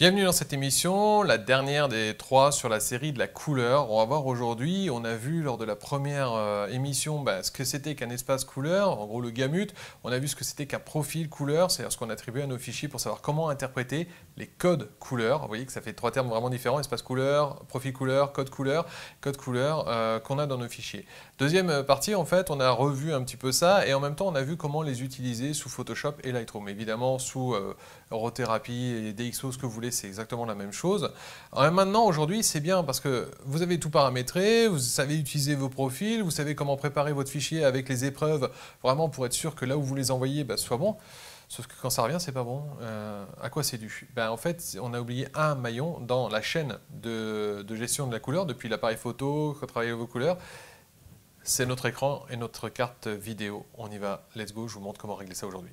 Bienvenue dans cette émission, la dernière des trois sur la série de la couleur. On va voir aujourd'hui, on a vu lors de la première euh, émission bah, ce que c'était qu'un espace couleur, en gros le gamut. On a vu ce que c'était qu'un profil couleur, c'est-à-dire ce qu'on attribue à nos fichiers pour savoir comment interpréter les codes couleurs. Vous voyez que ça fait trois termes vraiment différents, espace couleur, profil couleur, code couleur, code couleur euh, qu'on a dans nos fichiers. Deuxième euh, partie, en fait, on a revu un petit peu ça et en même temps on a vu comment les utiliser sous Photoshop et Lightroom. Évidemment sous orothérapie et DXO, ce que vous voulez, c'est exactement la même chose. Euh, maintenant, aujourd'hui, c'est bien parce que vous avez tout paramétré, vous savez utiliser vos profils, vous savez comment préparer votre fichier avec les épreuves, vraiment pour être sûr que là où vous les envoyez, bah, soit bon. Sauf que quand ça revient, c'est pas bon. Euh, à quoi c'est dû ben, En fait, on a oublié un maillon dans la chaîne de, gestion de la couleur, depuis l'appareil photo, quand travaillez vos couleurs. C'est notre écran et notre carte vidéo. On y va, let's go, je vous montre comment régler ça aujourd'hui.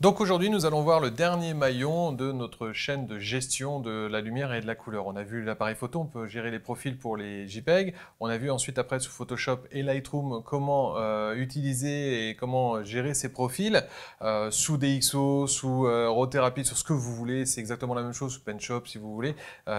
Donc aujourd'hui, nous allons voir le dernier maillon de notre chaîne de gestion de la lumière et de la couleur. On a vu l'appareil photo, on peut gérer les profils pour les JPEG. On a vu ensuite après sous Photoshop et Lightroom comment euh, utiliser et comment gérer ces profils euh, sous DxO, sous euh, Rotherapy, sur ce que vous voulez. C'est exactement la même chose sous PenShop si vous voulez.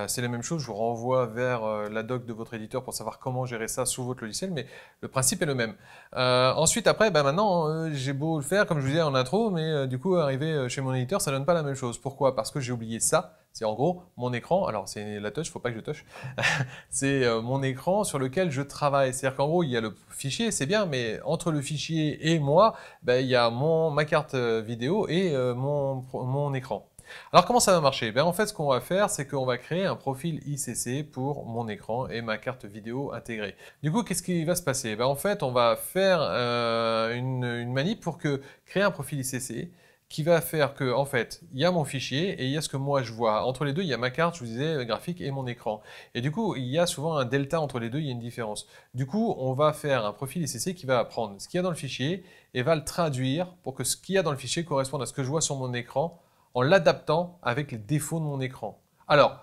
C'est la même chose. Je vous renvoie vers la doc de votre éditeur pour savoir comment gérer ça sous votre logiciel, mais le principe est le même. ensuite, après, ben maintenant, j'ai beau le faire, comme je vous disais en intro, mais du coup, arriver euh, chez mon éditeur, ça donne pas la même chose. Pourquoi Parce que j'ai oublié ça. C'est en gros mon écran. Alors, c'est la touche faut pas que je touche. c'est euh, mon écran sur lequel je travaille. C'est-à-dire qu'en gros, il y a le fichier, c'est bien, mais entre le fichier et moi, ben, il y a mon, ma carte euh, vidéo et mon, écran. Alors comment ça va marcher ben, En fait, ce qu'on va faire, c'est qu'on va créer un profil ICC pour mon écran et ma carte vidéo intégrée. Du coup, qu'est-ce qui va se passer ben, En fait, on va faire une, une manip pour que créer un profil ICC qui va faire que, en fait, il y a mon fichier et il y a ce que moi je vois. Entre les deux, il y a ma carte, je vous disais, graphique et mon écran. Et du coup, il y a souvent un delta entre les deux, il y a une différence. Du coup, on va faire un profil ICC qui va prendre ce qu'il y a dans le fichier et va le traduire pour que ce qu'il y a dans le fichier corresponde à ce que je vois sur mon écran en l'adaptant avec les défauts de mon écran. Alors,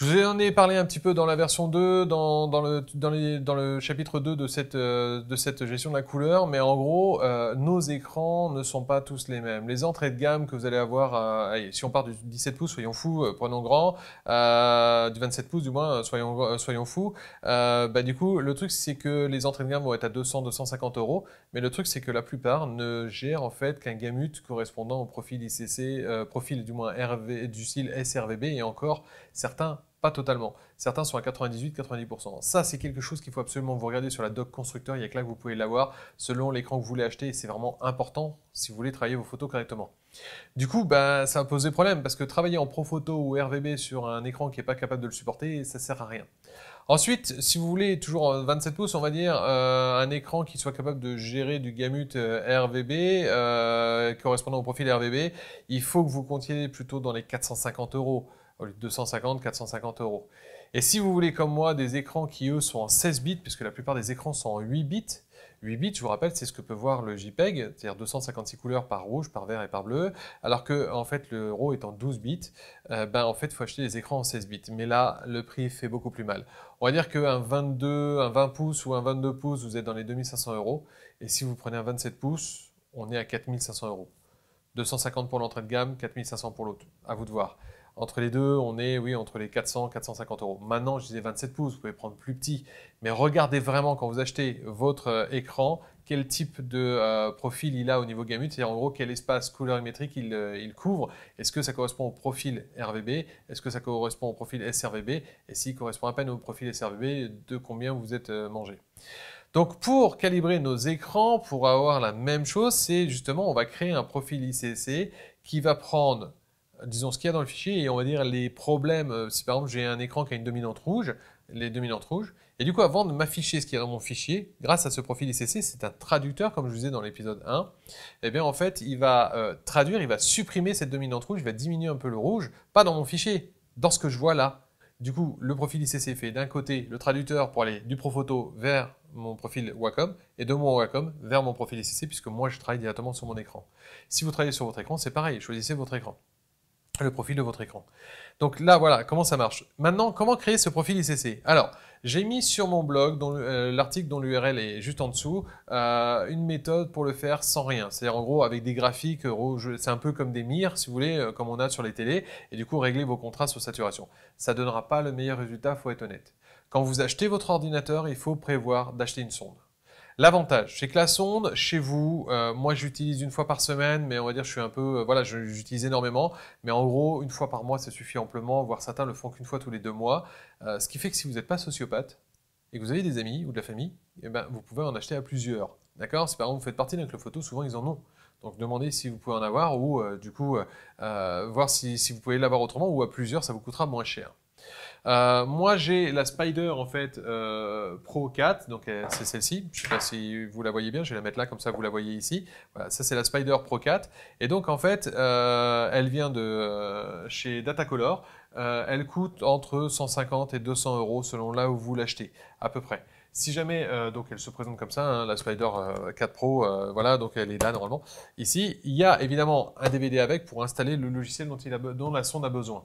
je vous en ai parlé un petit peu dans la version 2, dans, le, dans, le, chapitre 2 de cette, euh, de cette, gestion de la couleur, mais en gros, euh, nos écrans ne sont pas tous les mêmes. Les entrées de gamme que vous allez avoir, euh, si on part du 17 pouces, soyons fous, prenons grand, du 27 pouces du moins, soyons, soyons fous, bah, du coup, le truc c'est que les entrées de gamme vont être à 200, 250 euros, mais le truc c'est que la plupart ne gèrent en fait qu'un gamut correspondant au profil ICC, profil du moins RV, du style SRVB, et encore certains pas totalement. Certains sont à 98-90%. Ça, c'est quelque chose qu'il faut absolument vous regarder sur la doc constructeur. Il n'y a que là que vous pouvez l'avoir selon l'écran que vous voulez acheter. c'est vraiment important si vous voulez travailler vos photos correctement. Du coup, bah, ça va des problème parce que travailler en Pro Photo ou RVB sur un écran qui n'est pas capable de le supporter, ça ne sert à rien. Ensuite, si vous voulez toujours 27 pouces, on va dire euh, un écran qui soit capable de gérer du gamut euh, RVB euh, correspondant au profil RVB, il faut que vous comptiez plutôt dans les 450 euros au lieu de 250, 450 euros. Et si vous voulez, comme moi, des écrans qui, eux, sont en 16 bits, puisque la plupart des écrans sont en 8 bits, 8 bits, je vous rappelle, c'est ce que peut voir le JPEG, c'est-à-dire 256 couleurs par rouge, par vert et par bleu, alors que fait le RAW est en 12 bits, euh, ben en fait il faut acheter des écrans en 16 bits. Mais là, le prix fait beaucoup plus mal. On va dire qu'un 22, un 20 pouces ou un 22 pouces, vous êtes dans les 2500 euros, et si vous prenez un 27 pouces, on est à 4500 euros. 250 pour l'entrée de gamme, 4500 pour l'autre, à vous de voir. Entre les deux, on est oui entre les 400 et 450 euros. Maintenant, je disais 27 pouces, vous pouvez prendre plus petit, mais regardez vraiment quand vous achetez votre euh, écran quel type de euh, profil il a au niveau gamut, c'est-à-dire en gros quel espace colorimétrique euh, il, couvre. Est-ce que ça correspond au profil RVB Est-ce que ça correspond au profil SRVB Et s'il correspond à peine au profil SRVB, de combien vous êtes mangé donc pour calibrer nos écrans, pour avoir la même chose, c'est justement on va créer un profil ICC qui va prendre disons, ce qu'il y a dans le fichier et on va dire les problèmes. Euh, si par exemple j'ai un écran qui a une dominante rouge, les dominantes rouges. Et du coup, avant de m'afficher ce qu'il y a dans mon fichier, grâce à ce profil ICC, c'est un traducteur, comme je vous disais dans l'épisode 1, et eh bien en fait, il va euh, traduire, il va supprimer cette dominante rouge, il va diminuer un peu le rouge, pas dans mon fichier, dans ce que je vois là. Du coup, le profil ICC fait d'un côté le traducteur pour aller du Profoto vers mon profil Wacom et de mon Wacom vers mon profil ICC puisque moi je travaille directement sur mon écran. Si vous travaillez sur votre écran, c'est pareil, choisissez votre écran le profil de votre écran. Donc là, voilà comment ça marche. Maintenant, comment créer ce profil ICC Alors, j'ai mis sur mon blog, euh, l'article dont l'URL est juste en dessous, euh, une méthode pour le faire sans rien. C'est-à-dire, en gros, avec des graphiques, c'est un peu comme des mires, si vous voulez, euh, comme on a sur les télés, et du coup, régler vos contrastes sur saturation. Ça ne donnera pas le meilleur résultat, faut être honnête. Quand vous achetez votre ordinateur, il faut prévoir d'acheter une sonde. L'avantage, c'est que la sonde, chez vous, euh, moi j'utilise une fois par semaine, mais on va dire je suis un peu, euh, voilà, j'utilise énormément, mais en gros, une fois par mois, ça suffit amplement, voire certains le font qu'une fois tous les deux mois, euh, ce qui fait que si vous n'êtes pas sociopathe et que vous avez des amis ou de la famille, eh ben, vous pouvez en acheter à plusieurs, d'accord Si par exemple vous faites partie d'un club photo, souvent ils en ont. Donc demandez si vous pouvez en avoir ou du coup voir si vous pouvez l'avoir autrement ou à plusieurs, ça vous coûtera moins cher. Euh, moi, j'ai la Spider en fait euh, Pro 4, donc euh, c'est celle-ci. Je ne sais pas si vous la voyez bien. Je vais la mettre là comme ça, vous la voyez ici. Voilà, ça c'est la Spider Pro 4. Et donc en fait, elle vient de chez Datacolor. elle coûte entre 150 et 200 euros selon là où vous l'achetez, à peu près. Si jamais, donc elle se présente comme ça, hein, la Spider 4 Pro, voilà, donc elle est là normalement. Ici, il y a évidemment un DVD avec pour installer le logiciel dont, il a, dont la sonde a besoin.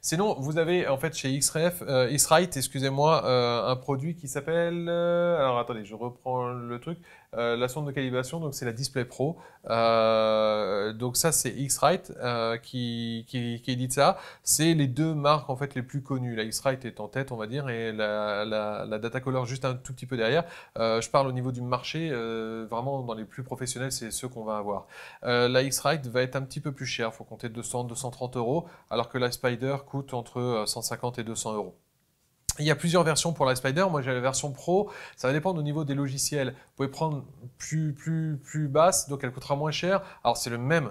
Sinon, vous avez en fait chez XRF, euh, excusez-moi, euh, un produit qui s'appelle. Euh, alors attendez, je reprends le truc. Euh, la sonde de calibration, donc c'est la Display Pro. Euh, donc ça, c'est X-Rite euh, qui, qui, édite ça. C'est les deux marques en fait les plus connues. La X-Rite est en tête, on va dire, et la, la, la Datacolor juste un tout petit peu derrière. je parle au niveau du marché, vraiment dans les plus professionnels, c'est ceux qu'on va avoir. la X-Rite va être un petit peu plus chère, faut compter 200, 230 euros, alors que la Spider coûte entre 150 et 200 euros. Il y a plusieurs versions pour la Spider. Moi, j'ai la version pro. Ça va dépendre au niveau des logiciels. Vous pouvez prendre plus, plus, plus basse, donc elle coûtera moins cher. Alors, c'est le même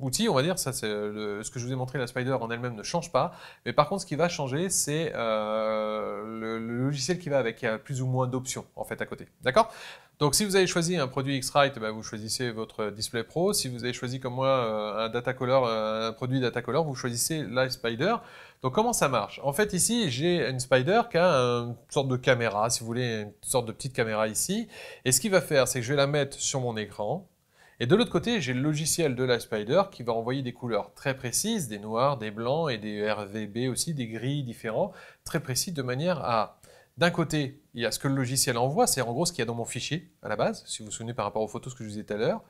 outil, on va dire. Ça, c'est ce que je vous ai montré. La Spider en elle-même ne change pas. Mais par contre, ce qui va changer, c'est euh, le, logiciel qui va avec. a plus ou moins d'options, en fait, à côté. D'accord donc si vous avez choisi un produit X-Rite, bah, vous choisissez votre Display Pro. Si vous avez choisi comme moi euh, un, Datacolor, euh, un produit Datacolor, vous choisissez Live Spider. Donc comment ça marche En fait ici j'ai une Spider qui a une sorte de caméra, si vous voulez, une sorte de petite caméra ici. Et ce qu'il va faire, c'est que je vais la mettre sur mon écran. Et de l'autre côté, j'ai le logiciel de Live Spider qui va envoyer des couleurs très précises, des noirs, des blancs et des RVB aussi, des gris différents, très précis de manière à d'un côté, il y a ce que le logiciel envoie, c'est en gros ce qu'il y a dans mon fichier à la base, si vous vous souvenez par rapport aux photos, que je vous disais tout à l'heure.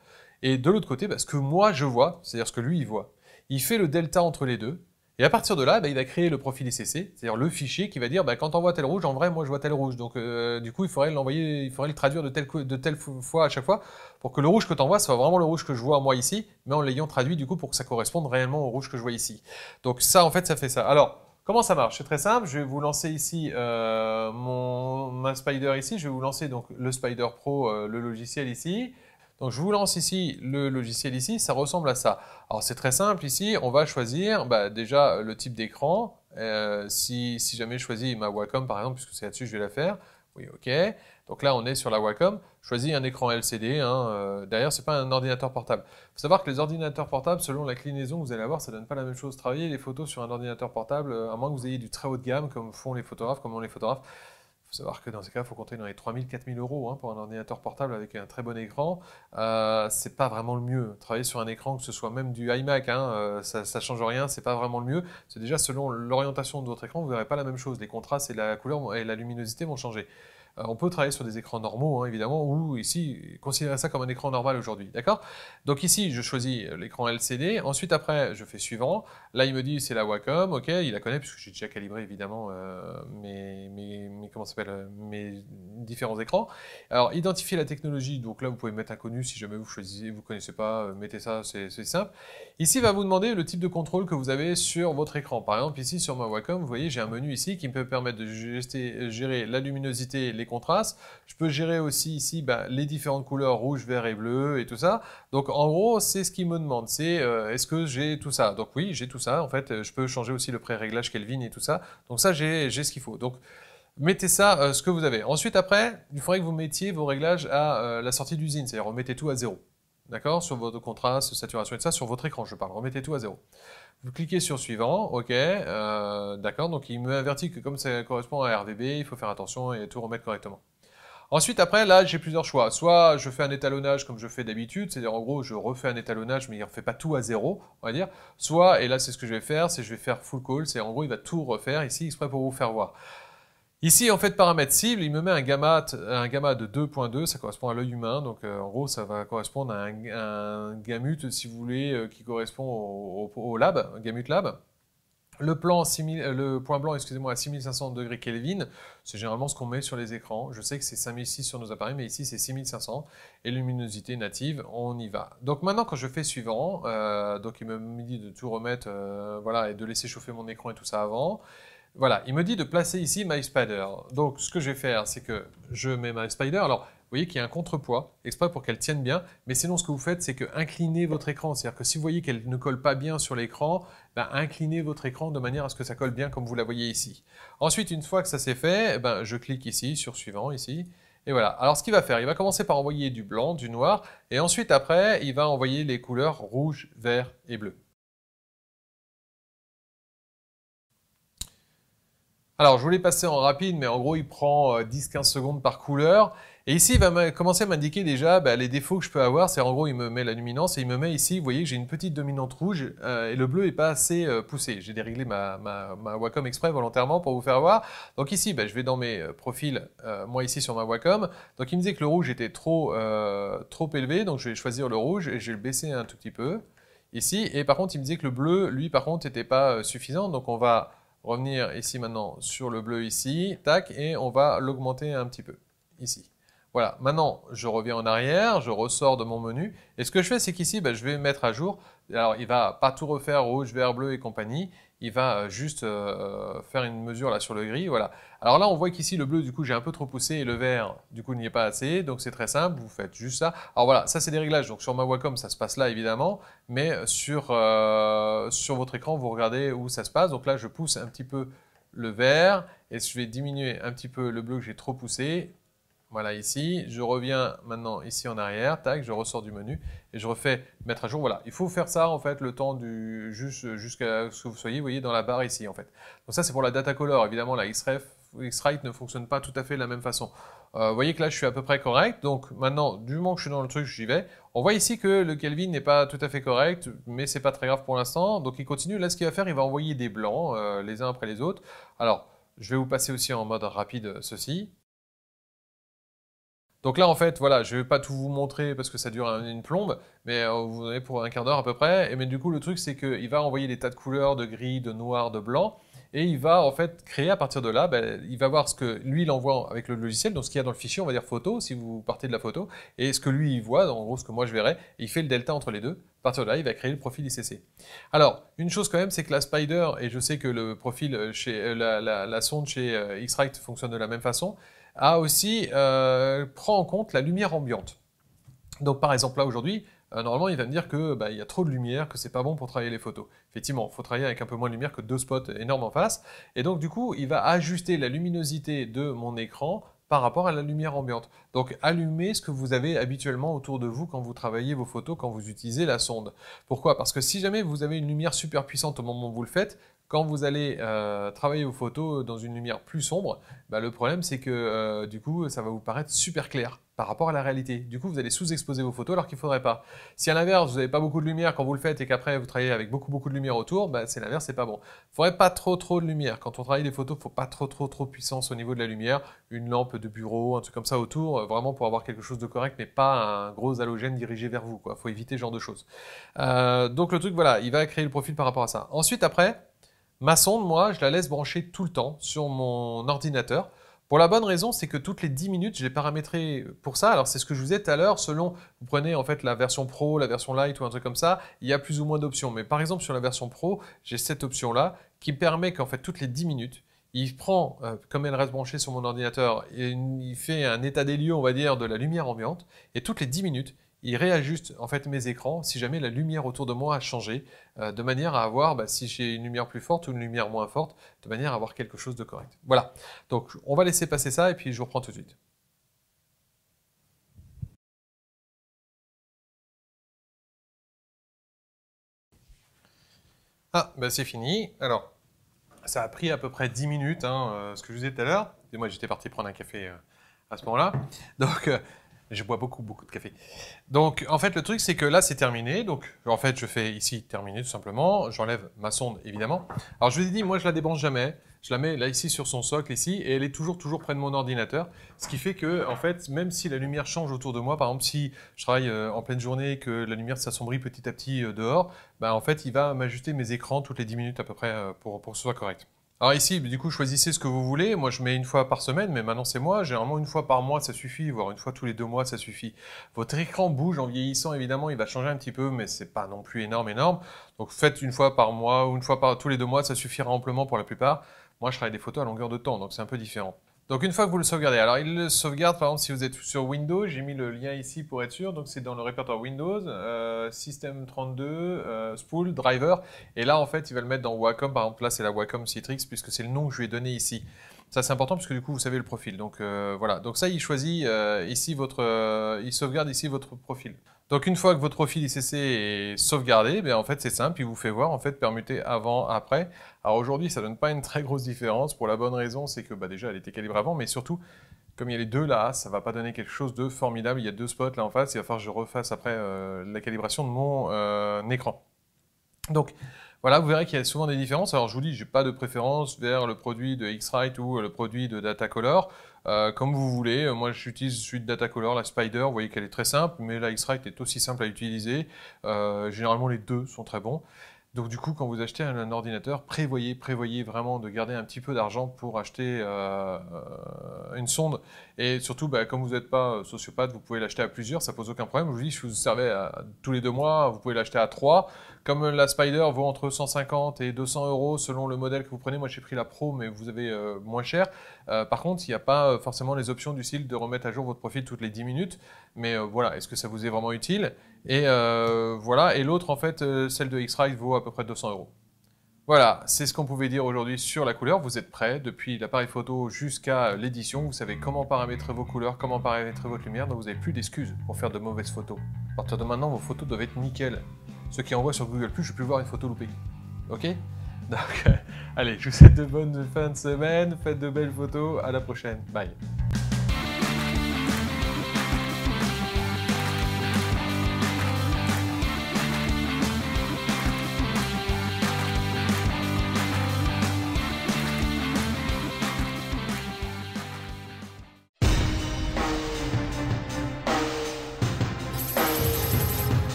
Et de l'autre côté, bah, ce que moi je vois, c'est-à-dire ce que lui il voit. Il fait le delta entre les deux, et à partir de là, bah, il va créer le profil ICC, c'est-à-dire le fichier qui va dire bah, quand on voit tel rouge, en vrai, moi je vois tel rouge. Donc euh, du coup, il faudrait l'envoyer, il faudrait le traduire de telle, de telle fois à chaque fois pour que le rouge que tu envoies soit vraiment le rouge que je vois moi ici, mais en l'ayant traduit du coup pour que ça corresponde réellement au rouge que je vois ici. Donc ça, en fait, ça fait ça. Alors, Comment ça marche C'est très simple. Je vais vous lancer ici euh, mon, ma Spider ici. Je vais vous lancer donc le Spider Pro, euh, le logiciel ici. Donc je vous lance ici le logiciel ici. Ça ressemble à ça. Alors c'est très simple ici. On va choisir bah, déjà euh, le type d'écran. si, si, jamais je choisis ma Wacom par exemple, puisque c'est là-dessus que je vais la faire. Oui, ok. Donc là, on est sur la Wacom. Choisis un écran LCD. Hein, euh, derrière, ce n'est pas un ordinateur portable. Il faut savoir que les ordinateurs portables, selon la clinaison que vous allez avoir, ça ne donne pas la même chose. Travailler les photos sur un ordinateur portable, euh, à moins que vous ayez du très haut de gamme, comme font les photographes, comme ont les photographes, il faut savoir que dans ces cas, il faut compter dans les 3000, 4000 euros hein, pour un ordinateur portable avec un très bon écran. Euh, c'est pas vraiment le mieux. Travailler sur un écran, que ce soit même du iMac, hein, euh, ça, change rien, c'est pas vraiment le mieux. C'est déjà selon l'orientation de votre écran, vous verrez pas la même chose. Les contrastes et la couleur et la luminosité vont changer. Euh, on peut travailler sur des écrans normaux, hein, évidemment, ou ici, considérer ça comme un écran normal aujourd'hui. D'accord Donc ici, je choisis l'écran LCD. Ensuite, après, je fais suivant. Là, il me dit c'est la Wacom. OK, il la connaît, puisque j'ai déjà calibré, évidemment, euh, euh, mes, différents écrans. Alors, identifier la technologie. Donc là, vous pouvez mettre inconnu si jamais vous choisissez, vous ne connaissez pas, mettez ça, c'est simple. Ici, il va vous demander le type de contrôle que vous avez sur votre écran. Par exemple, ici, sur ma Wacom, vous voyez, j'ai un menu ici qui me permet de gérer la luminosité, l'écran, contrastes. Je peux gérer aussi ici ben, les différentes couleurs rouge, vert et bleu et tout ça. Donc en gros, c'est ce qu'il me demande, c'est euh, est-ce que j'ai tout ça Donc oui, j'ai tout ça. En fait, euh, je peux changer aussi le pré-réglage Kelvin et tout ça. Donc ça, j'ai ce qu'il faut. Donc mettez ça, euh, ce que vous avez. Ensuite, après, il faudrait que vous mettiez vos réglages à la sortie d'usine, c'est-à-dire remettez tout à zéro d'accord, sur votre contraste, saturation et tout ça, sur votre écran, je parle. Remettez tout à zéro. Vous cliquez sur suivant, ok, euh, d'accord, donc il me avertit que comme ça correspond à RVB, il faut faire attention et tout remettre correctement. Ensuite, après, là, j'ai plusieurs choix. Soit je fais un étalonnage comme je fais d'habitude, c'est-à-dire en gros, je refais un étalonnage, mais il ne refait pas tout à zéro, on va dire. Soit, et là, c'est ce que je vais faire, c'est je vais faire full call, c'est en gros, il va tout refaire ici, exprès pour vous faire voir. Ici, en fait, paramètre cible, il me met un gamma, de 2.2, ça correspond à l'œil humain, donc euh, en gros, ça va correspondre à un, gamut, si vous voulez, euh, qui correspond au, lab, gamut lab. Le, point blanc, excusez-moi, à 6500 degrés Kelvin, c'est généralement ce qu'on met sur les écrans. Je sais que c'est 5006 sur nos appareils, mais ici c'est 6500. Et luminosité native, on y va. Donc maintenant, quand je fais suivant, euh, donc il me dit de tout remettre, voilà, et de laisser chauffer mon écran et tout ça avant. Voilà, il me dit de placer ici Spider ». Donc ce que je vais faire, c'est que je mets Spider ». Alors, vous voyez qu'il y a un contrepoids, exprès pour qu'elle tienne bien. Mais sinon, ce que vous faites, c'est que inclinez votre écran. C'est-à-dire que si vous voyez qu'elle ne colle pas bien sur l'écran, ben, inclinez votre écran de manière à ce que ça colle bien comme vous la voyez ici. Ensuite, une fois que ça s'est fait, ben, je clique ici sur suivant, ici. Et voilà. Alors, ce qu'il va faire, il va commencer par envoyer du blanc, du noir, et ensuite, après, il va envoyer les couleurs rouge, vert et bleu. Alors, je voulais passer en rapide, mais en gros, il prend 10-15 euh, secondes par couleur. Et ici, il va commencer à m'indiquer déjà bah, les défauts que je peux avoir. C'est en gros, il me met la luminance et il me met ici, vous voyez j'ai une petite dominante rouge euh, et le bleu n'est pas assez euh, poussé. J'ai déréglé ma, Wacom exprès volontairement pour vous faire voir. Donc ici, bah, je vais dans mes profils, moi ici sur ma Wacom. Donc il me disait que le rouge était trop, trop élevé, donc je vais choisir le rouge et je vais le baisser un tout petit peu ici. Et par contre, il me disait que le bleu, lui, par contre, n'était pas suffisant. Donc on va revenir ici maintenant sur le bleu ici, tac, et on va l'augmenter un petit peu ici. Voilà, maintenant je reviens en arrière, je ressors de mon menu, et ce que je fais c'est qu'ici ben, je vais mettre à jour, alors il va pas tout refaire rouge, vert, bleu et compagnie, il va euh, juste euh, euh, faire une mesure là sur le gris, voilà. Alors là, on voit qu'ici, le bleu, du coup, j'ai un peu trop poussé et le vert, du coup, n'y est pas assez. Donc, c'est très simple, vous faites juste ça. Alors voilà, ça, c'est des réglages. Donc, sur ma Wacom, ça se passe là, évidemment, mais sur, sur votre écran, vous regardez où ça se passe. Donc là, je pousse un petit peu le vert et je vais diminuer un petit peu le bleu que j'ai trop poussé voilà, ici, je reviens maintenant ici en arrière, tac, je ressors du menu et je refais mettre à jour. Voilà, il faut faire ça en fait le temps du jusqu'à ce que vous soyez, vous voyez, dans la barre ici en fait. Donc ça, c'est pour la data color. Évidemment, la Xref, Xrite ne fonctionne pas tout à fait de la même façon. Euh, vous voyez que là, je suis à peu près correct. Donc maintenant, du moment que je suis dans le truc, j'y vais. On voit ici que le Kelvin n'est pas tout à fait correct, mais c'est pas très grave pour l'instant. Donc il continue. Là, ce qu'il va faire, il va envoyer des blancs euh, les uns après les autres. Alors, je vais vous passer aussi en mode rapide ceci. Donc là, en fait, voilà, je vais pas tout vous montrer parce que ça dure une plombe, mais euh, vous en avez pour un quart d'heure à peu près. Et mais du coup, le truc, c'est qu'il va envoyer des tas de couleurs, de gris, de noir, de blanc, et il va en fait créer à partir de là, ben, il va voir ce que lui il envoie avec le logiciel, donc ce qu'il y a dans le fichier, on va dire photo, si vous partez de la photo, et ce que lui il voit, en gros ce que moi je verrai, il fait le delta entre les deux. À partir de là, il va créer le profil ICC. Alors, une chose quand même, c'est que la Spider, et je sais que le profil euh, chez euh, la, sonde chez Xrite fonctionne de la même façon, a aussi euh, prend en compte la lumière ambiante. Donc par exemple là aujourd'hui, euh, normalement il va me dire que bah, il y a trop de lumière, que c'est pas bon pour travailler les photos. Effectivement, il faut travailler avec un peu moins de lumière que deux spots énormes en face. Et donc du coup, il va ajuster la luminosité de mon écran par rapport à la lumière ambiante. Donc allumez ce que vous avez habituellement autour de vous quand vous travaillez vos photos, quand vous utilisez la sonde. Pourquoi Parce que si jamais vous avez une lumière super puissante au moment où vous le faites, quand vous allez euh, travailler vos photos dans une lumière plus sombre, bah, le problème c'est que euh, du coup ça va vous paraître super clair par rapport à la réalité. Du coup, vous allez sous-exposer vos photos alors qu'il ne faudrait pas. Si à l'inverse, vous n'avez pas beaucoup de lumière quand vous le faites et qu'après vous travaillez avec beaucoup beaucoup de lumière autour, bah, c'est l'inverse, c'est pas bon. Il ne faudrait pas trop trop de lumière. Quand on travaille des photos, il ne faut pas trop trop trop de puissance au niveau de la lumière. Une lampe de bureau, un truc comme ça autour, euh, vraiment pour avoir quelque chose de correct, mais pas un gros halogène dirigé vers vous. Il faut éviter ce genre de choses. Euh, donc le truc, voilà, il va créer le profil par rapport à ça. Ensuite, après, ma sonde, moi, je la laisse brancher tout le temps sur mon ordinateur. Pour la bonne raison, c'est que toutes les 10 minutes, je l'ai paramétré pour ça. Alors c'est ce que je vous disais tout à l'heure, selon, vous prenez en fait la version pro, la version light ou un truc comme ça, il y a plus ou moins d'options. Mais par exemple sur la version pro, j'ai cette option-là qui permet qu'en fait toutes les 10 minutes, il prend, euh, comme elle reste branchée sur mon ordinateur, il fait un état des lieux, on va dire, de la lumière ambiante, et toutes les 10 minutes, il réajuste en fait mes écrans si jamais la lumière autour de moi a changé, euh, de manière à avoir, bah, si j'ai une lumière plus forte ou une lumière moins forte, de manière à avoir quelque chose de correct. Voilà, donc on va laisser passer ça et puis je vous reprends tout de suite. Ah, bah c'est fini. Alors, ça a pris à peu près 10 minutes, hein, euh, ce que je vous disais tout à l'heure. Et moi, j'étais parti prendre un café euh, à ce moment-là. Donc, je bois beaucoup, beaucoup de café. Donc, en fait, le truc, c'est que là, c'est terminé. Donc, en fait, je fais ici terminer tout simplement. J'enlève ma sonde, évidemment. Alors, je vous ai dit, moi, je la débranche jamais. Je la mets là, ici, sur son socle, ici, et elle est toujours, toujours près de mon ordinateur. Ce qui fait que, en fait, même si la lumière change autour de moi, par exemple, si je travaille euh, en pleine journée et que la lumière s'assombrit petit à petit euh, dehors, bah, en fait, il va m'ajuster mes écrans toutes les 10 minutes à peu près euh, pour, pour que ce soit correct. Alors ici, du coup, choisissez ce que vous voulez. Moi, je mets une fois par semaine, mais maintenant c'est moi. Généralement, une fois par mois, ça suffit, voire une fois tous les deux mois, ça suffit. Votre écran bouge en vieillissant, évidemment, il va changer un petit peu, mais c'est pas non plus énorme, énorme. Donc faites une fois par mois ou une fois par tous les deux mois, ça suffira amplement pour la plupart. Moi, je travaille des photos à longueur de temps, donc c'est un peu différent. Donc une fois que vous le sauvegardez, alors il le sauvegarde par exemple si vous êtes sur Windows, j'ai mis le lien ici pour être sûr, donc c'est dans le répertoire Windows, euh, System 32, euh, Spool, Driver, et là en fait il va le mettre dans Wacom, par exemple là c'est la Wacom Citrix puisque c'est le nom que je lui ai donné ici. Ça c'est important parce que du coup vous savez le profil. Donc euh, voilà, donc ça il choisit euh, ici votre, euh, il sauvegarde ici votre profil. Donc une fois que votre profil ICC est sauvegardé, ben en fait c'est simple, il vous fait voir en fait permuter avant, après. Alors aujourd'hui ça donne pas une très grosse différence pour la bonne raison, c'est que bah, déjà elle était calibrée avant, mais surtout comme il y a les deux là, ça va pas donner quelque chose de formidable. Il y a deux spots là en face, il va falloir que je refasse après la calibration de mon écran. Donc voilà, vous verrez qu'il y a souvent des différences. Alors je vous dis, n'ai pas de préférence vers le produit de X-Rite ou le produit de Datacolor. Euh, comme vous voulez, euh, moi j'utilise celui de Datacolor, la Spider, vous voyez qu'elle est très simple, mais la X-Rite est aussi simple à utiliser. Euh, généralement les deux sont très bons. Donc du coup, quand vous achetez un, ordinateur, prévoyez, prévoyez vraiment de garder un petit peu d'argent pour acheter euh, euh, une sonde. Et surtout, bah, comme vous n'êtes pas euh, sociopathe, vous pouvez l'acheter à plusieurs, ça pose aucun problème. Je vous dis, je vous servez à, tous les deux mois, vous pouvez l'acheter à trois. Comme la Spider vaut entre 150 et 200 euros selon le modèle que vous prenez, moi j'ai pris la Pro, mais vous avez moins cher. par contre, il n'y a pas forcément les options du style de remettre à jour votre profil toutes les 10 minutes. Mais voilà, est-ce que ça vous est vraiment utile et euh, voilà. Et l'autre, en fait, euh, celle de X-Ride vaut à peu près 200 euros. Voilà, c'est ce qu'on pouvait dire aujourd'hui sur la couleur. Vous êtes prêts, depuis l'appareil photo jusqu'à l'édition, vous savez comment paramétrer vos couleurs, comment paramétrer votre lumière, donc vous n'avez plus d'excuses pour faire de mauvaises photos. À partir de maintenant, vos photos doivent être nickel. Ceux qui envoient sur Google+, Plus, je peux voir une photo loupée. Ok Donc, euh, allez, je vous souhaite de bonnes fins de semaine, faites de belles photos, à la prochaine, bye